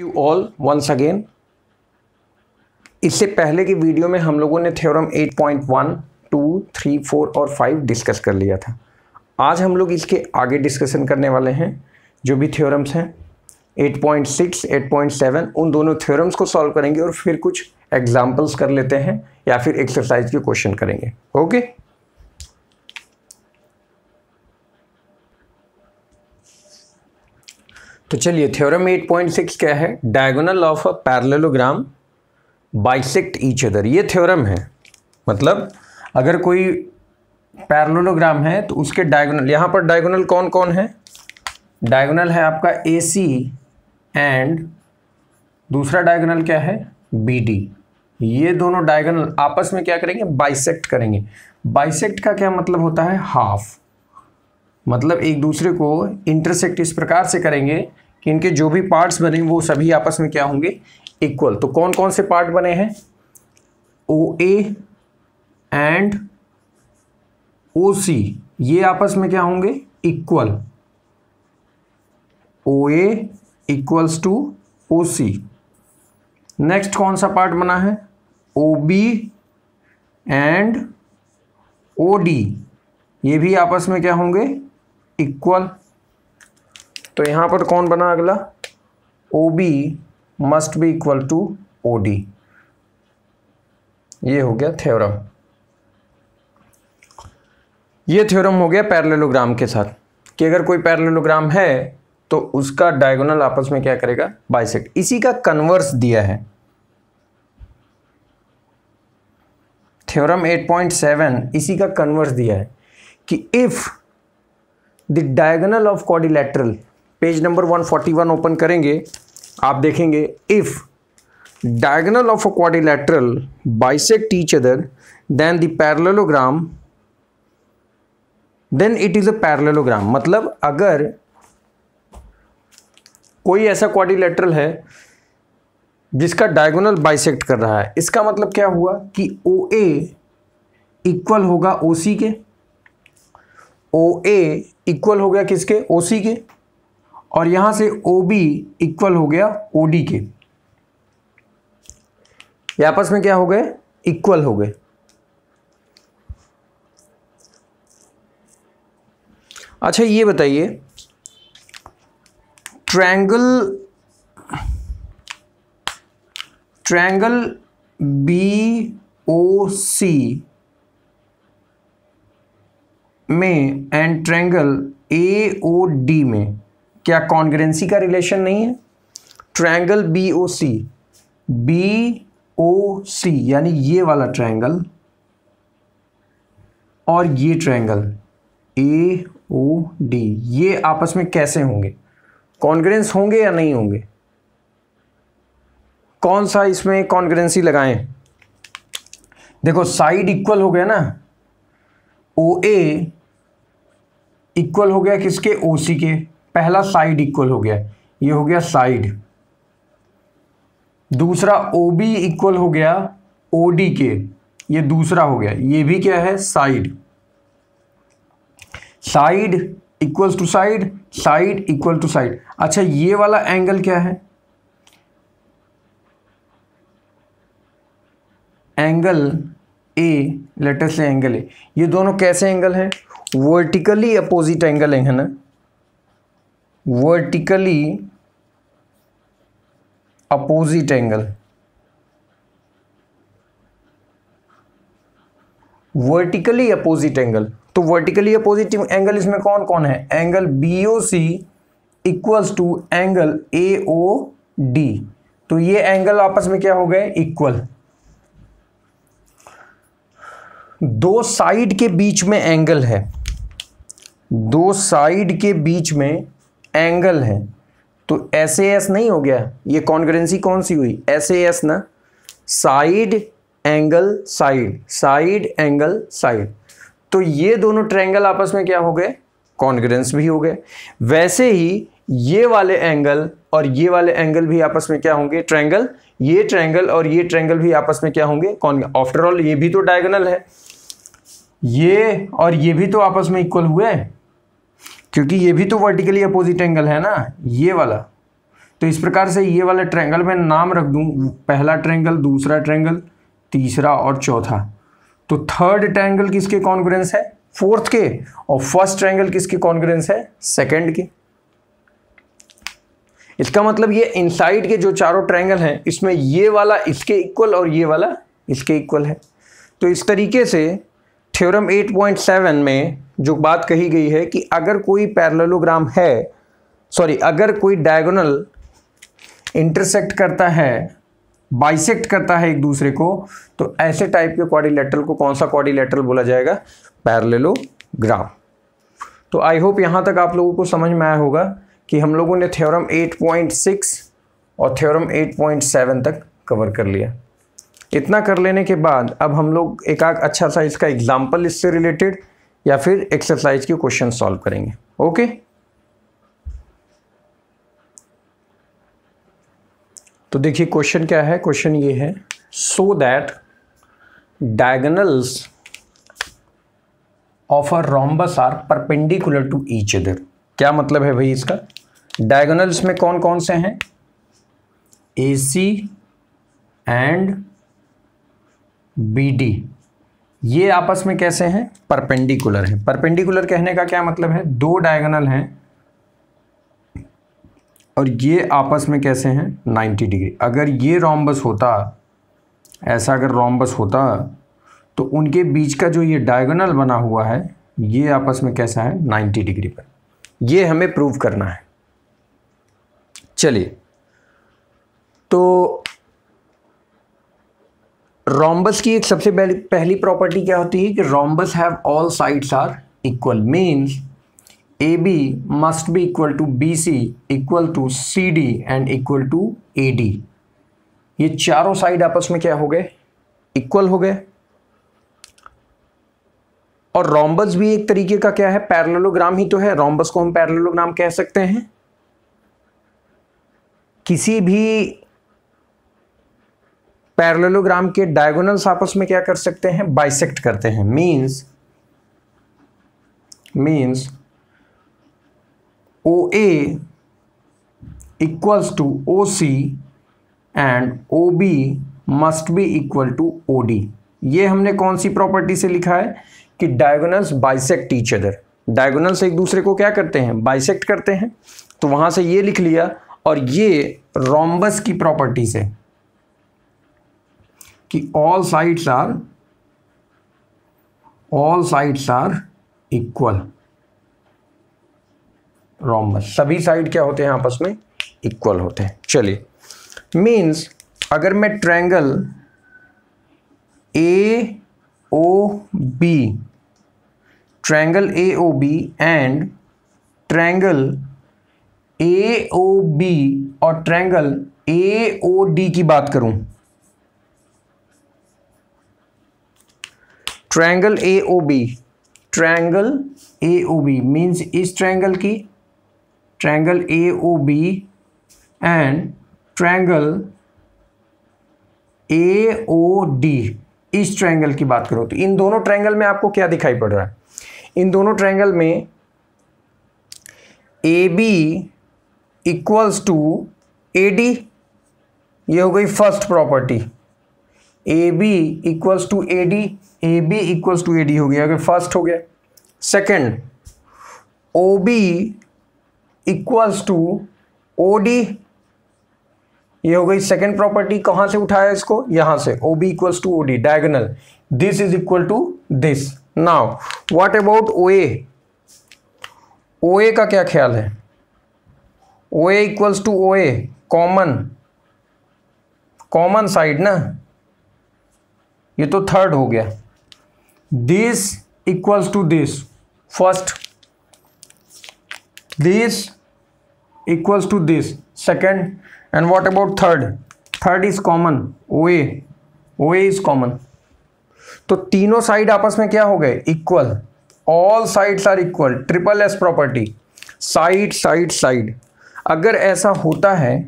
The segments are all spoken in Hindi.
यू ऑल वंस अगेन इससे पहले की वीडियो में हम लोगों ने थ्योरम 8.1, 2, 3, 4 और 5 डिस्कस कर लिया था आज हम लोग इसके आगे डिस्कशन करने वाले हैं जो भी थ्योरम्स हैं 8.6, 8.7 उन दोनों थ्योरम्स को सॉल्व करेंगे और फिर कुछ एग्जाम्पल्स कर लेते हैं या फिर एक्सरसाइज के क्वेश्चन करेंगे ओके okay? तो चलिए थ्योरम 8.6 क्या है diagonal of a parallelogram bisect each other ये थ्योरम है मतलब अगर कोई पैरेललोग्राम है तो उसके डायगोनल यहाँ पर डायगोनल कौन कौन है डायगोनल है आपका ए सी एंड दूसरा डायगोनल क्या है बी डी ये दोनों डायगोनल आपस में क्या करेंगे बाइसेक्ट करेंगे बाइसेक्ट का क्या मतलब होता है हाफ मतलब एक दूसरे को इंटरसेक्ट इस प्रकार से करेंगे कि इनके जो भी पार्ट्स बने वो सभी आपस में क्या होंगे इक्वल तो कौन कौन से पार्ट बने हैं ओ ए एंड ओ सी ये आपस में क्या होंगे equal O A equals to O C next कौन सा पार्ट बना है O B and O D ये भी आपस में क्या होंगे इक्वल तो यहाँ पर कौन बना अगला O B must be equal to O D ये हो गया थ्योरम ये थ्योरम हो गया पैरेललोग्राम के साथ कि अगर कोई पैरेललोग्राम है तो उसका डायगोनल आपस में क्या करेगा बाइसेक्ट इसी का कन्वर्स दिया है थ्योरम 8.7 इसी का कन्वर्स दिया है कि if the diagonal of quadrilateral page number 141 open करेंगे आप देखेंगे if diagonal of a quadrilateral bisect each other then the parallelogram then it is a मतलब अगर कोई ऐसा क्वारिलेटरल है जिसका डायगोनल बाइसेक्ट कर रहा है इसका मतलब क्या हुआ कि ओ ए इक्वल होगा ओ सी के ओ ए इक्वल हो गया किसके ओ सी के और यहां से ओ बी इक्वल हो गया ओ डी के आपस में क्या हो गए इक्वल हो गए अच्छा ये बताइए triangle triangle B O C में and triangle A O D में क्या कॉन्ग्रेंसी का रिलेशन नहीं है triangle B O C B O C यानी ये वाला ट्रायंगल और ये ट्रायंगल ए ओ डी ये आपस में कैसे होंगे कॉन्ग्रेंस होंगे या नहीं होंगे कौन सा इसमें कॉन्ग्रेंसी लगाएं देखो साइड इक्वल हो गया ना ओ ए इक्वल हो गया किसके ओ सी के पहला साइड इक्वल हो गया ये हो गया साइड दूसरा ओ बी इक्वल हो गया ओ डी के ये दूसरा हो गया ये भी क्या है side side equal to side side equal to side अच्छा ये वाला एंगल क्या है एंगल ए लेटर से एंगल ए ये दोनों कैसे एंगल है वर्टिकली अपोजिट एंगल है ना vertically opposite angle vertically opposite angle तो वर्टिकली अपोजिट एंगल इसमें कौन कौन है angle B O C equals to angle A O D तो ये एंगल आपस में क्या हो गए इक्वल दो साइड के बीच में एंगल है दो साइड के बीच में एंगल है तो एस ए एस नहीं हो गया ये कॉन्ग्रेंसी कौन सी हुई एस ए एस ना side angle side side angle side तो ये दोनों ट्रैंगल आपस में क्या हो गए कॉन्ग्रेंस भी हो गए वैसे ही ये वाले एंगल और ये वाले एंगल भी आपस में क्या होंगे ट्रैंगल ये ट्रैंगल और ये ट्रैंगल भी आपस में क्या होंगे कौन आफ्टरऑल ये भी तो डायगोनल है ये और ये भी तो आपस में इक्वल हुए हैं क्योंकि ये भी तो वर्टिकली अपोजिट एंगल है ना ये वाला तो इस प्रकार से ये वाला ट्रैंगल मैं नाम रख दूँ पहला ट्रैंगल दूसरा ट्रैंगल तीसरा और चौथा तो थर्ड ट्रैंगल किसके कॉन्ग्रेंस है फोर्थ के और फर्स्ट ट्रैंगल किसके कॉन्ग्रेंस है सेकेंड के इसका मतलब ये इनसाइड के जो चारों ट्रैंगल हैं इसमें ये वाला इसके इक्वल और ये वाला इसके इक्वल है तो इस तरीके से थ्योरम 8.7 में जो बात कही गई है कि अगर कोई पैरलोग्राम है सॉरी अगर कोई डायगोनल इंटरसेक्ट करता है बाइसेक्ट करता है एक दूसरे को तो ऐसे टाइप के क्वारिलेटरल को कौन सा क्वारिलेटरल बोला जाएगा पैरलेलोग्राम तो आई होप यहाँ तक आप लोगों को समझ में आया होगा कि हम लोगों ने थ्योरम 8.6 और थ्योरम 8.7 तक कवर कर लिया इतना कर लेने के बाद अब हम लोग एक आग अच्छा सा इसका एग्जाम्पल इससे रिलेटेड या फिर एक्सरसाइज के क्वेश्चन सॉल्व करेंगे ओके तो देखिए क्वेश्चन क्या है क्वेश्चन ये है so that diagonals of a rhombus are perpendicular to each other क्या मतलब है भाई इसका डायगनल्स में कौन कौन से हैं A C and B D ये आपस में कैसे हैं परपेंडिकुलर हैं परपेंडिकुलर कहने का क्या मतलब है दो डायगोनल हैं और ये आपस में कैसे हैं 90 डिग्री अगर ये रोम्बस होता ऐसा अगर रोम्बस होता तो उनके बीच का जो ये डायगोनल बना हुआ है ये आपस में कैसा है 90 डिग्री पर ये हमें प्रूव करना है चलिए तो रॉम्बस की एक सबसे पहली प्रॉपर्टी क्या होती है कि rhombus have all sides are equal means A B must be equal to B C equal to C D and equal to A D ये चारों साइड आपस में क्या हो गए इक्वल हो गए और रोम्बस भी एक तरीके का क्या है पैरेललोग्राम ही तो है रोम्बस को हम पैरेललोग्राम कह सकते हैं किसी भी पैरलोग्राम के डायगोनल्स आपस में क्या कर सकते हैं बाइसेक्ट करते हैं means means O A equals to O C and O B must be equal to O D ये हमने कौन सी प्रॉपर्टी से लिखा है कि diagonals bisect each other diagonals एक दूसरे को क्या करते हैं बाइसेक्ट करते हैं तो वहां से ये लिख लिया और ये रोम्बस की प्रॉपर्टी से कि all sides are all sides are equal rhombus सभी साइड क्या होते हैं आपस में इक्वल होते हैं चलिए मीन्स अगर मैं triangle A O B triangle A O B and triangle A O B और ट्रायंगल ए ओ डी की बात करूं triangle A O B triangle A O B means इस ट्रायंगल की triangle A O B and triangle A O D इस ट्रायंगल की बात करो तो इन दोनों ट्रायंगल में आपको क्या दिखाई पड़ रहा है इन दोनों ट्रायंगल में A B equals to A D ये हो गई first property A B equals to A D A B equals to A D हो गया अगर फर्स्ट हो गया second O B equals to O D ये हो गई सेकंड प्रॉपर्टी कहाँ से उठाया इसको यहाँ से O B equals to O D diagonal this is equal to this now what about O A O A का क्या ख्याल है O A equals to O A common common side ना ये तो थर्ड हो गया this equals to this first this equals to this second and what about third third is common O A O A is common तो तीनों साइड आपस में क्या हो गए equal all sides are equal triple S property side side side अगर ऐसा होता है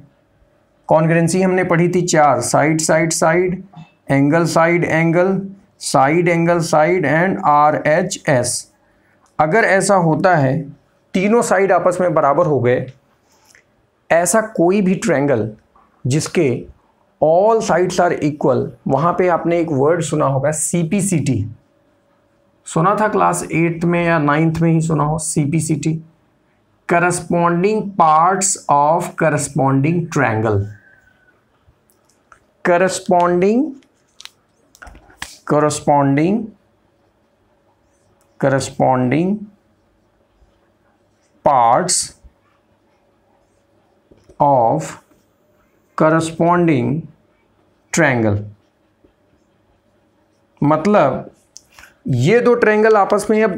कॉन्ग्रेंसी हमने पढ़ी थी चार side side side angle side angle side angle side and R H S अगर ऐसा होता है तीनों साइड आपस में बराबर हो गए ऐसा कोई भी ट्रैंगल जिसके ऑल साइड्स आर इक्वल वहाँ पे आपने एक वर्ड सुना होगा सी पी सी टी सुना था क्लास एट्थ में या नाइन्थ में ही सुना हो C P C T corresponding parts of corresponding triangle corresponding corresponding corresponding parts of corresponding triangle मतलब ये दो ट्रैंगल आपस में अब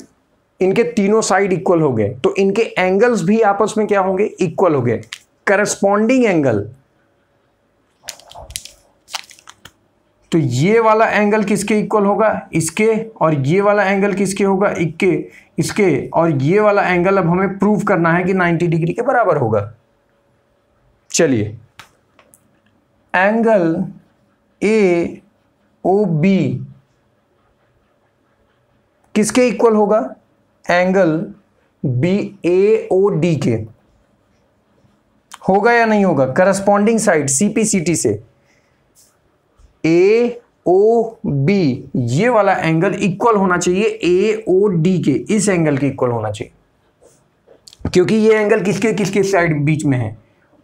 इनके तीनों साइड इक्वल हो गए तो इनके एंगल्स भी आपस में क्या होंगे इक्वल हो गए करस्पॉन्डिंग एंगल तो ये वाला एंगल किसके इक्वल होगा इसके और ये वाला एंगल किसके होगा इक्के इसके और ये वाला एंगल अब हमें प्रूव करना है कि 90 डिग्री के बराबर होगा चलिए एंगल ए ओ बी किसके इक्वल होगा angle B A O D के होगा या नहीं होगा करस्पॉन्डिंग साइड सीपीसीटी से ए ओ बी ये वाला एंगल इक्वल होना चाहिए ए ओ डी के इस एंगल के इक्वल होना चाहिए क्योंकि ये एंगल किसके किसके साइड बीच में है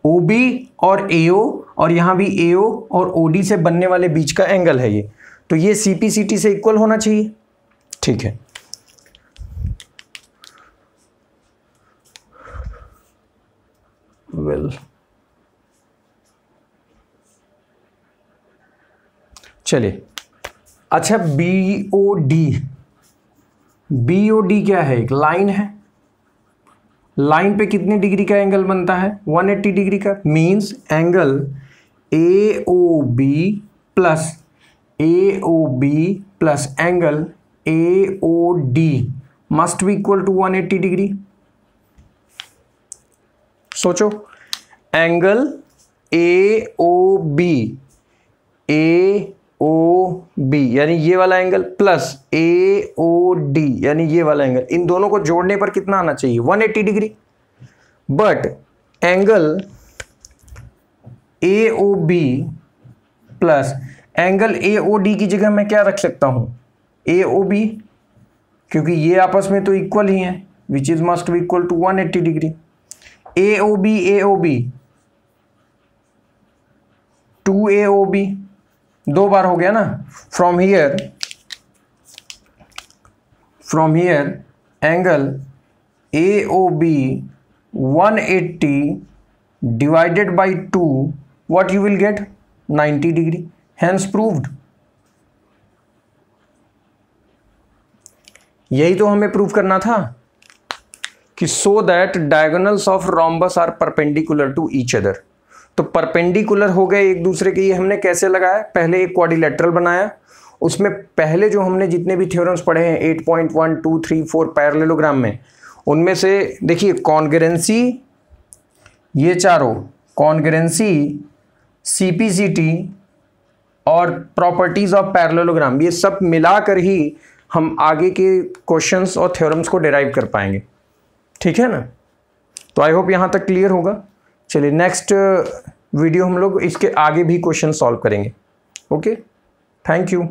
ओ बी और ए ओ और यहां भी ए ओ और ओ डी से बनने वाले बीच का एंगल है ये तो ये सी पी सी टी से इक्वल होना चाहिए ठीक है वेल well. चलिए अच्छा B O D B O D क्या है एक लाइन है लाइन पे कितने डिग्री का एंगल बनता है 180 डिग्री का means angle A O B plus A O B plus angle A O D must be equal to 180 degree सोचो angle A O B A O B यानी ये वाला angle plus A O D यानी ये वाला एंगल इन दोनों को जोड़ने पर कितना आना चाहिए 180 degree but angle A O B plus angle A O D की जगह मैं क्या रख सकता हूं ए ओ बी क्योंकि ये आपस में तो इक्वल ही है which is must be equal to 180 degree A O B A O B two A O B दो बार हो गया ना from here from here angle A O B one eighty divided by two what you will get ninety degree hence proved यही तो हमें प्रूव करना था कि so that diagonals of rhombus are perpendicular to each other तो परपेंडिकुलर हो गए एक दूसरे के ये हमने कैसे लगाया पहले एक क्वाडिलेटरल बनाया उसमें पहले जो हमने जितने भी थ्योरम्स पढ़े हैं eight point one two three four parallelogram में उनमें से देखिए कॉन्गरेंसी ये चारों कॉन्गरेंसी टी और प्रॉपर्टीज़ ऑफ पैरलेलोग्राम ये सब मिलाकर ही हम आगे के क्वेश्चंस और थ्योरम्स को डिराइव कर पाएंगे ठीक है ना तो आई होप यहाँ तक क्लियर होगा चलिए नेक्स्ट वीडियो uh, हम लोग इसके आगे भी क्वेश्चन सॉल्व करेंगे ओके थैंक यू